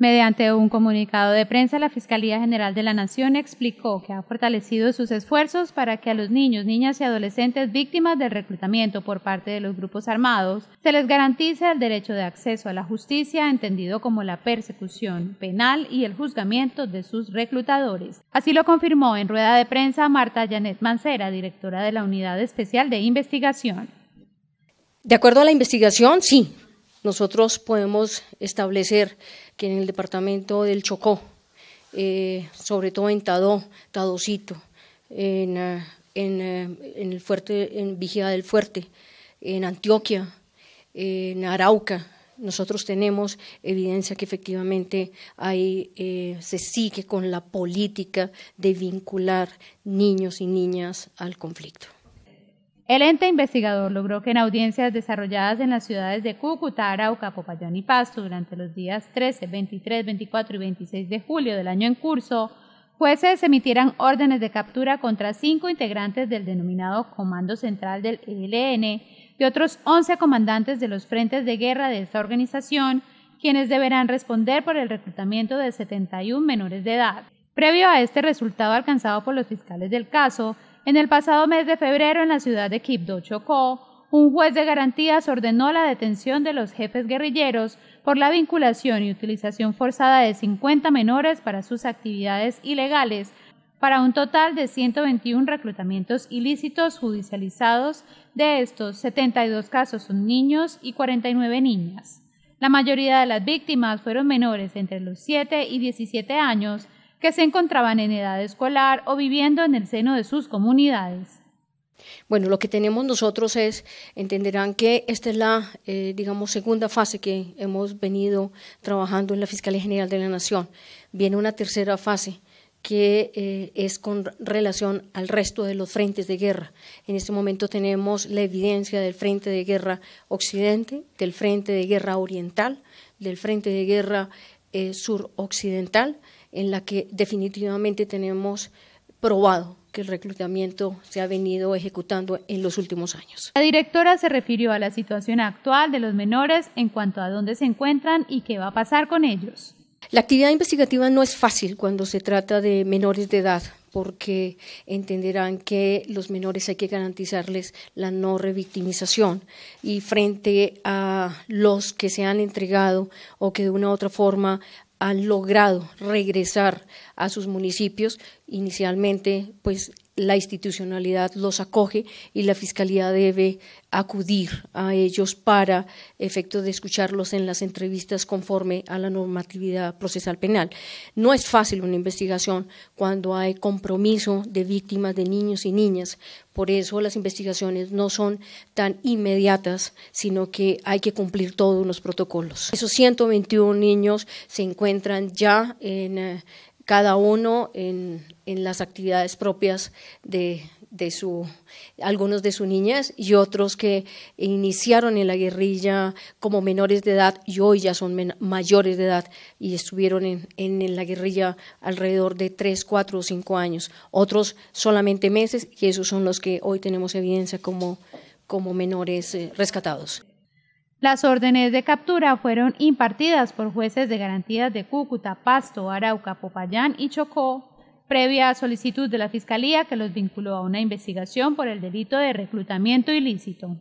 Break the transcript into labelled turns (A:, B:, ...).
A: Mediante un comunicado de prensa, la Fiscalía General de la Nación explicó que ha fortalecido sus esfuerzos para que a los niños, niñas y adolescentes víctimas del reclutamiento por parte de los grupos armados se les garantice el derecho de acceso a la justicia, entendido como la persecución penal y el juzgamiento de sus reclutadores. Así lo confirmó en rueda de prensa Marta Janet Mancera, directora de la Unidad Especial de Investigación.
B: De acuerdo a la investigación, sí, nosotros podemos establecer que en el departamento del Chocó, eh, sobre todo en Tadó, Tadocito, en, eh, eh, en, el fuerte, en Vigía del Fuerte, en Antioquia, en Arauca, nosotros tenemos evidencia que efectivamente se sigue con la política de vincular niños y niñas al conflicto. El ente investigador logró que en
A: audiencias desarrolladas en las ciudades de Cúcuta, Arauca, Popayán y Pasto durante los días 13, 23, 24 y 26 de julio del año en curso, jueces emitieran órdenes de captura contra cinco integrantes del denominado Comando Central del ELN y otros 11 comandantes de los frentes de guerra de esta organización, quienes deberán responder por el reclutamiento de 71 menores de edad. Previo a este resultado alcanzado por los fiscales del caso, en el pasado mes de febrero, en la ciudad de Quibdó, Chocó, un juez de garantías ordenó la detención de los jefes guerrilleros por la vinculación y utilización forzada de 50 menores para sus actividades ilegales, para un total de 121 reclutamientos ilícitos judicializados, de estos 72 casos son niños y 49 niñas. La mayoría de las víctimas fueron menores entre los 7 y 17 años, que se encontraban en edad escolar o viviendo
B: en el seno de sus comunidades. Bueno, lo que tenemos nosotros es, entenderán que esta es la, eh, digamos, segunda fase que hemos venido trabajando en la Fiscalía General de la Nación. Viene una tercera fase que eh, es con relación al resto de los frentes de guerra. En este momento tenemos la evidencia del frente de guerra occidente, del frente de guerra oriental, del frente de guerra eh, suroccidental, en la que definitivamente tenemos probado que el reclutamiento se ha venido ejecutando en los últimos años.
A: La directora se refirió a la situación actual de los menores en cuanto a dónde se encuentran y qué va a pasar con ellos.
B: La actividad investigativa no es fácil cuando se trata de menores de edad, porque entenderán que los menores hay que garantizarles la no revictimización y frente a los que se han entregado o que de una u otra forma han logrado regresar a sus municipios, inicialmente pues la institucionalidad los acoge y la Fiscalía debe acudir a ellos para efecto de escucharlos en las entrevistas conforme a la normatividad procesal penal. No es fácil una investigación cuando hay compromiso de víctimas de niños y niñas. Por eso las investigaciones no son tan inmediatas, sino que hay que cumplir todos los protocolos. Esos 121 niños se encuentran ya en... Eh, cada uno en, en las actividades propias de, de su, algunos de sus niñez y otros que iniciaron en la guerrilla como menores de edad y hoy ya son mayores de edad y estuvieron en, en, la guerrilla alrededor de tres, cuatro o cinco años. Otros solamente meses y esos son los que hoy tenemos evidencia como, menores eh, rescatados.
A: Las órdenes de captura fueron impartidas por jueces de garantías de Cúcuta, Pasto, Arauca, Popayán y Chocó, previa solicitud de la Fiscalía que los vinculó a una investigación por el delito de reclutamiento ilícito.